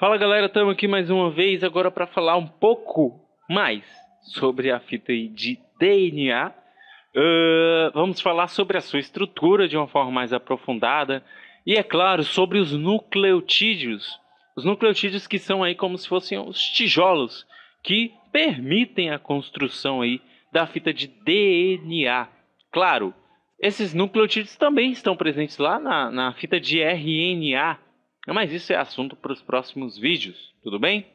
Fala galera, estamos aqui mais uma vez agora para falar um pouco mais sobre a fita de DNA. Uh, ah, vamos falar sobre a sua estrutura de uma forma mais aprofundada e, é claro, sobre os nucleotídeos. Os nucleotídeos que são aí como se fossem os tijolos que permitem a construção aí da fita de DNA. Claro, esses nucleotídeos também estão presentes lá na, na fita de RNA mas isso é assunto para os próximos vídeos, tudo bem?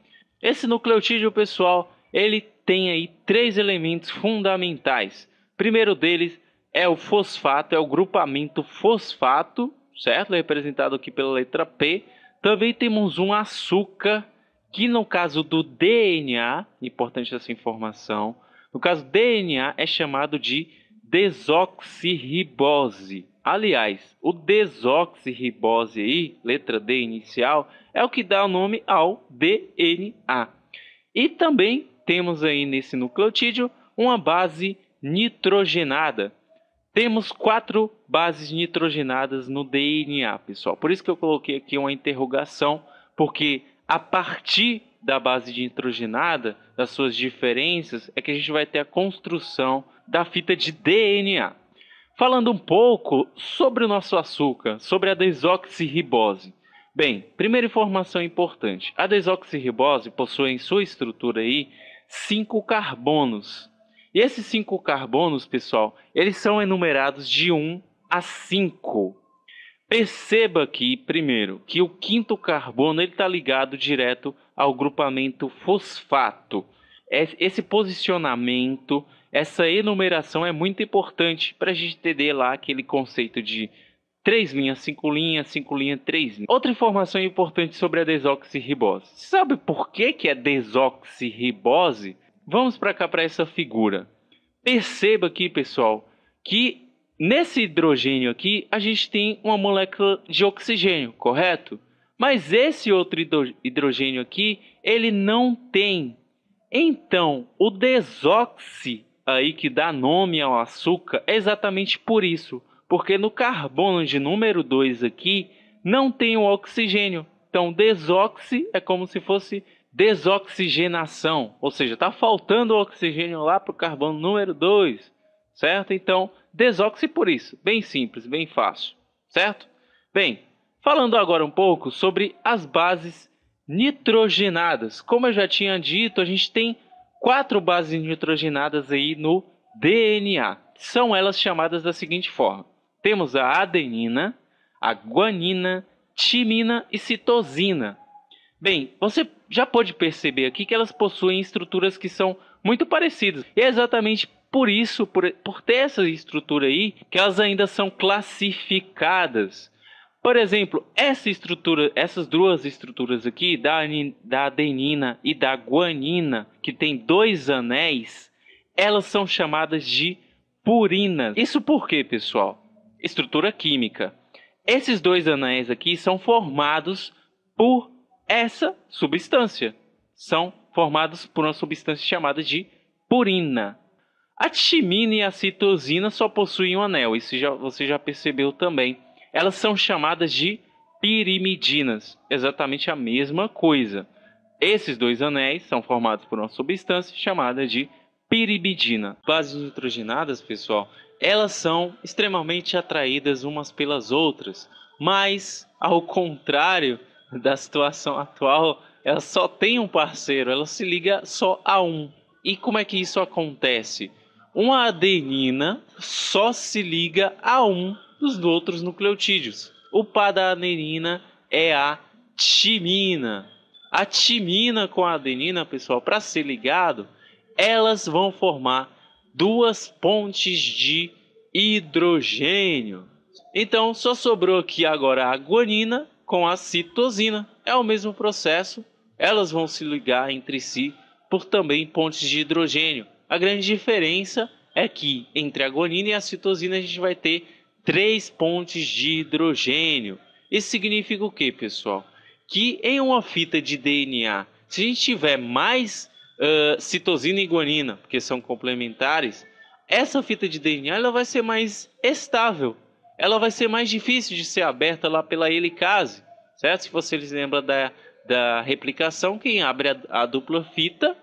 Esse nucleotídeo, pessoal, ele tem aí três elementos fundamentais. O primeiro deles é o fosfato, é o grupamento fosfato, certo? Representado aqui pela letra P. Também temos um açúcar, que no caso do DNA, importante essa informação, no caso do DNA é chamado de desoxirribose. Aliás, o desoxirribose aí, letra D inicial, é o que dá o nome ao DNA. E também temos aí nesse nucleotídeo uma base nitrogenada. Temos quatro bases nitrogenadas no DNA, pessoal. Por isso que eu coloquei aqui uma interrogação, porque a partir da base nitrogenada, das suas diferenças, é que a gente vai ter a construção da fita de DNA falando um pouco sobre o nosso açúcar, sobre a desoxirribose. Bem, primeira informação importante: a desoxirribose possui em sua estrutura aí cinco carbonos. E esses cinco carbonos, pessoal, eles são enumerados de 1 a 5. Perceba aqui, primeiro, que o quinto carbono está ligado direto ao grupamento fosfato. É, esse posicionamento essa enumeração é muito importante para a gente entender lá aquele conceito de três linhas, cinco linhas, cinco linhas, três linhas. Outra informação importante sobre a desoxirribose. Sabe por que, que é desoxirribose? Vamos para cá para essa figura. Perceba aqui, pessoal, que nesse hidrogênio aqui a gente tem uma molécula de oxigênio, correto? Mas esse outro hidrogênio aqui, ele não tem. Então, o desoxi aí que dá nome ao açúcar é exatamente por isso, porque no carbono de número 2 aqui não tem o oxigênio. Então, desoxi é como se fosse desoxigenação, ou seja, está faltando oxigênio lá para o carbono número 2, certo? Então, desoxi por isso, bem simples, bem fácil, certo? Bem, falando agora um pouco sobre as bases nitrogenadas. Como eu já tinha dito, a gente tem quatro bases nitrogenadas aí no DNA. São elas chamadas da seguinte forma. Temos a adenina, a guanina, timina e citosina. Bem, você já pode perceber aqui que elas possuem estruturas que são muito parecidas. E é exatamente por isso, por, por ter essa estrutura aí, que elas ainda são classificadas. Por exemplo, essa estrutura, essas duas estruturas aqui, da, da adenina e da guanina, que tem dois anéis, elas são chamadas de purinas. Isso por quê, pessoal? Estrutura química. Esses dois anéis aqui são formados por essa substância. São formados por uma substância chamada de purina. A timina e a citosina só possuem um anel, isso já, você já percebeu também elas são chamadas de pirimidinas, exatamente a mesma coisa. Esses dois anéis são formados por uma substância chamada de pirimidina. Bases nitrogenadas, pessoal, elas são extremamente atraídas umas pelas outras, mas ao contrário da situação atual, elas só têm um parceiro, Ela se liga só a um. E como é que isso acontece? Uma adenina só se liga a um dos outros nucleotídeos. O par da adenina é a timina. A timina com a adenina, pessoal, para ser ligado, elas vão formar duas pontes de hidrogênio. Então, só sobrou aqui agora a guanina com a citosina. É o mesmo processo, elas vão se ligar entre si por também pontes de hidrogênio. A grande diferença é que entre a guanina e a citosina a gente vai ter três pontes de hidrogênio. Isso significa o que, pessoal? Que em uma fita de DNA, se a gente tiver mais uh, citosina e guanina, porque são complementares, essa fita de DNA ela vai ser mais estável. Ela vai ser mais difícil de ser aberta lá pela helicase, certo? Se vocês lembram da, da replicação, quem abre a, a dupla fita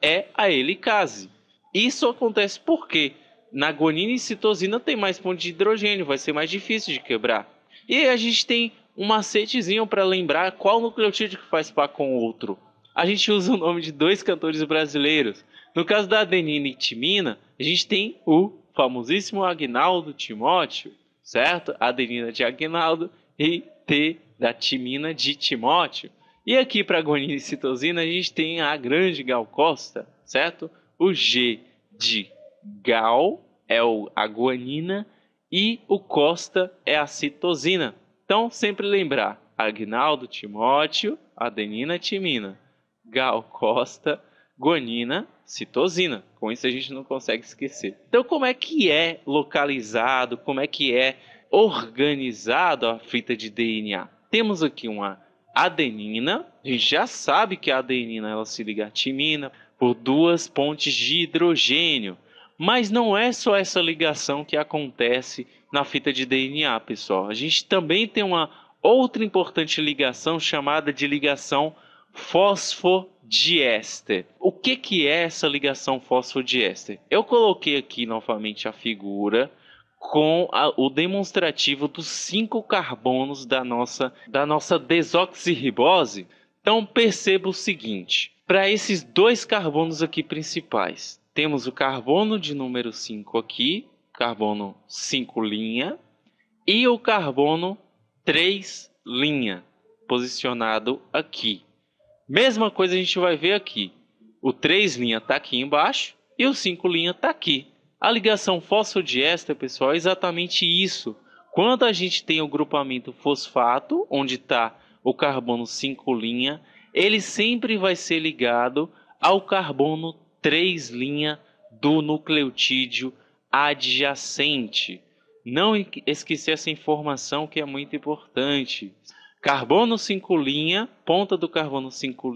é a helicase. Isso acontece por quê? na gonina e citosina tem mais ponto de hidrogênio, vai ser mais difícil de quebrar. E aí a gente tem um macetezinho para lembrar qual nucleotídeo que faz par com o outro. A gente usa o nome de dois cantores brasileiros. No caso da adenina e timina, a gente tem o famosíssimo Agnaldo Timóteo, certo? Adenina de Agnaldo e T da timina de Timóteo. E aqui para gonina e citosina a gente tem a grande Gal Costa, certo? O G de gal é o, a guanina e o costa é a citosina. Então, sempre lembrar: Agnaldo Timóteo, adenina timina, gal costa, guanina, citosina. Com isso a gente não consegue esquecer. Então, como é que é localizado, como é que é organizado a fita de DNA? Temos aqui uma adenina, a gente já sabe que a adenina ela se liga à timina por duas pontes de hidrogênio. Mas não é só essa ligação que acontece na fita de DNA, pessoal. A gente também tem uma outra importante ligação chamada de ligação fosfodiéster. O que, que é essa ligação fosfodiéster? Eu coloquei aqui novamente a figura com a, o demonstrativo dos cinco carbonos da nossa, da nossa desoxirribose. Então perceba o seguinte: para esses dois carbonos aqui principais, temos o carbono de número 5 aqui, carbono 5 linha, e o carbono 3 linha, posicionado aqui. Mesma coisa a gente vai ver aqui. O 3 linha está aqui embaixo e o 5 linha está aqui. A ligação fosfodiéster, pessoal, é exatamente isso. Quando a gente tem o grupamento fosfato, onde está o carbono 5 linha, ele sempre vai ser ligado ao carbono 3' do nucleotídeo adjacente. Não esquecer essa informação que é muito importante. Carbono 5', ponta do carbono 5',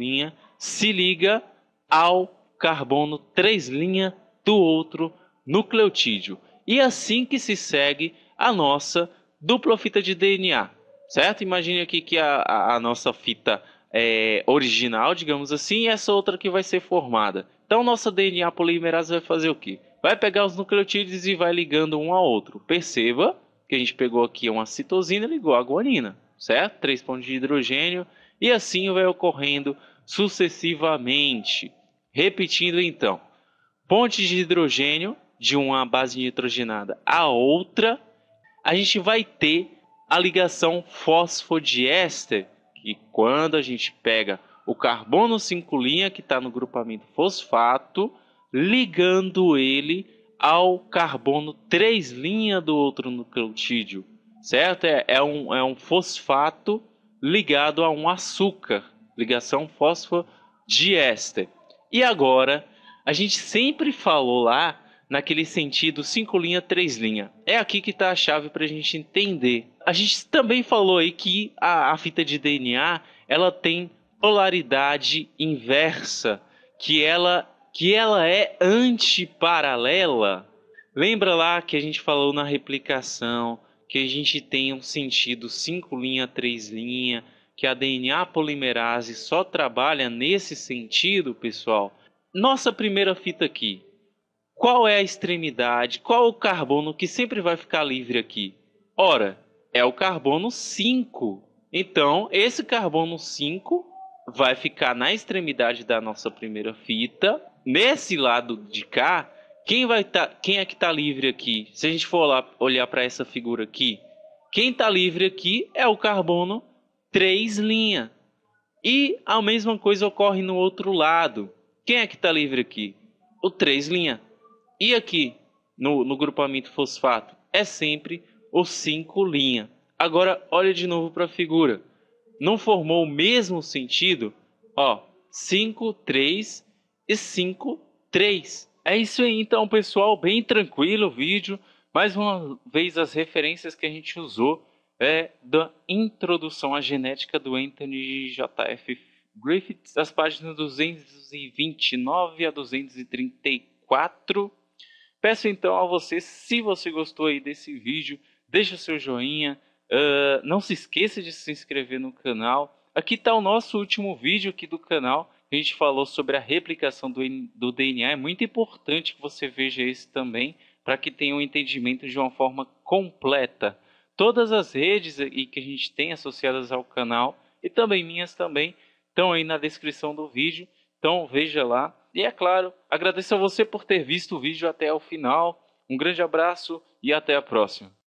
se liga ao carbono 3' do outro nucleotídeo. E assim que se segue a nossa dupla fita de DNA, certo? Imagine aqui que a, a, a nossa fita é, original, digamos assim, e essa outra que vai ser formada. Então, nossa DNA polimerase vai fazer o quê? Vai pegar os nucleotídeos e vai ligando um ao outro. Perceba que a gente pegou aqui uma citosina e ligou a guanina, certo? Três pontos de hidrogênio, e assim vai ocorrendo sucessivamente. Repetindo então, pontes de hidrogênio de uma base nitrogenada a outra, a gente vai ter a ligação fosfodiéster e quando a gente pega o carbono 5 linha que está no grupamento fosfato, ligando ele ao carbono 3 linha do outro nucleotídeo, certo? É, é, um, é um fosfato ligado a um açúcar, ligação fósforo-diéster. E agora, a gente sempre falou lá naquele sentido 5 linha, 3 linha. É aqui que está a chave para a gente entender a gente também falou aí que a, a fita de DNA ela tem polaridade inversa, que ela que ela é antiparalela. Lembra lá que a gente falou na replicação que a gente tem um sentido 5 linha, 3 linha, que a DNA polimerase só trabalha nesse sentido, pessoal? Nossa primeira fita aqui. Qual é a extremidade? Qual o carbono que sempre vai ficar livre aqui? Ora, é o carbono 5. Então, esse carbono 5 vai ficar na extremidade da nossa primeira fita. Nesse lado de cá, quem vai tá, quem é que está livre aqui? Se a gente for lá, olhar para essa figura aqui, quem está livre aqui é o carbono 3 linha. E a mesma coisa ocorre no outro lado. Quem é que está livre aqui? O 3 linha. E aqui, no, no grupamento fosfato, é sempre ou 5 linha. Agora olha de novo para a figura. Não formou o mesmo sentido? Ó, 5, 3 e 5, 3. É isso aí então, pessoal, bem tranquilo o vídeo. Mais uma vez as referências que a gente usou é da introdução à genética do Anthony J.F. Griffiths, das páginas 229 a 234. Peço então a você, se você gostou aí desse vídeo, deixa o seu joinha, uh, não se esqueça de se inscrever no canal. Aqui está o nosso último vídeo aqui do canal, a gente falou sobre a replicação do, do DNA. É muito importante que você veja esse também, para que tenha um entendimento de uma forma completa. Todas as redes e que a gente tem associadas ao canal, e também minhas também, estão aí na descrição do vídeo. Então veja lá. E é claro, agradeço a você por ter visto o vídeo até o final. Um grande abraço e até a próxima.